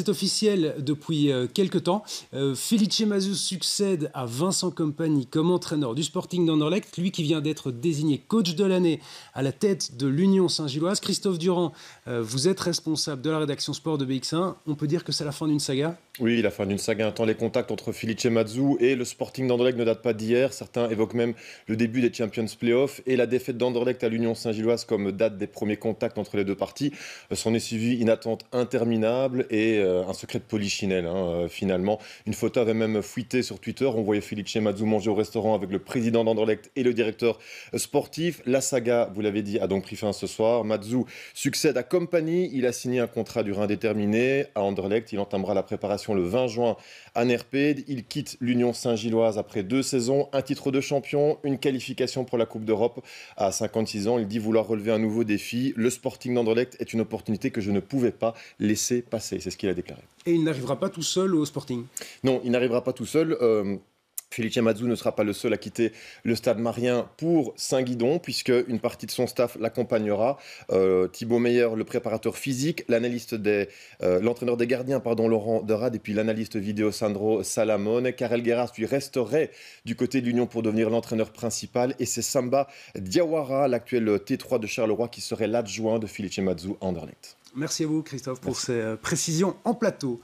C'est officiel depuis euh, quelques temps. Euh, Felice Mazou succède à Vincent Compagny comme entraîneur du Sporting d'Anderlecht, lui qui vient d'être désigné coach de l'année à la tête de l'Union Saint-Gilloise. Christophe Durand, euh, vous êtes responsable de la rédaction sport de BX1. On peut dire que c'est la fin d'une saga Oui, la fin d'une saga. les contacts entre Felice Mazou et le Sporting d'Anderlecht ne datent pas d'hier. Certains évoquent même le début des Champions Playoffs et la défaite d'Anderlecht à l'Union Saint-Gilloise comme date des premiers contacts entre les deux parties. S'en est suivi une attente interminable et euh, un secret de polichinelle, hein, euh, finalement. Une photo avait même fuité sur Twitter. On voyait Felice Mazou manger au restaurant avec le président d'Anderlecht et le directeur sportif. La saga, vous l'avez dit, a donc pris fin ce soir. Mazou succède à Compagnie. Il a signé un contrat dur indéterminé à Anderlecht. Il entamera la préparation le 20 juin à Nerpede. Il quitte l'Union Saint-Gilloise après deux saisons, un titre de champion, une qualification pour la Coupe d'Europe. À 56 ans, il dit vouloir relever un nouveau défi. Le Sporting d'Anderlecht est une opportunité que je ne pouvais pas laisser passer. C'est ce qu'il a déclaré. Et il n'arrivera pas tout seul au Sporting Non, il n'arrivera pas tout seul. Euh... Félix ne sera pas le seul à quitter le stade marien pour Saint-Guidon, puisque une partie de son staff l'accompagnera. Euh, Thibaut Meyer, le préparateur physique, l'analyste des, euh, l'entraîneur des gardiens, pardon, Laurent Derade, et puis l'analyste vidéo Sandro Salamone. Karel Guerras, lui, resterait du côté de l'Union pour devenir l'entraîneur principal. Et c'est Samba Diawara, l'actuel T3 de Charleroi, qui serait l'adjoint de Félix Yamazou en Merci à vous, Christophe, pour ces euh, précisions en plateau.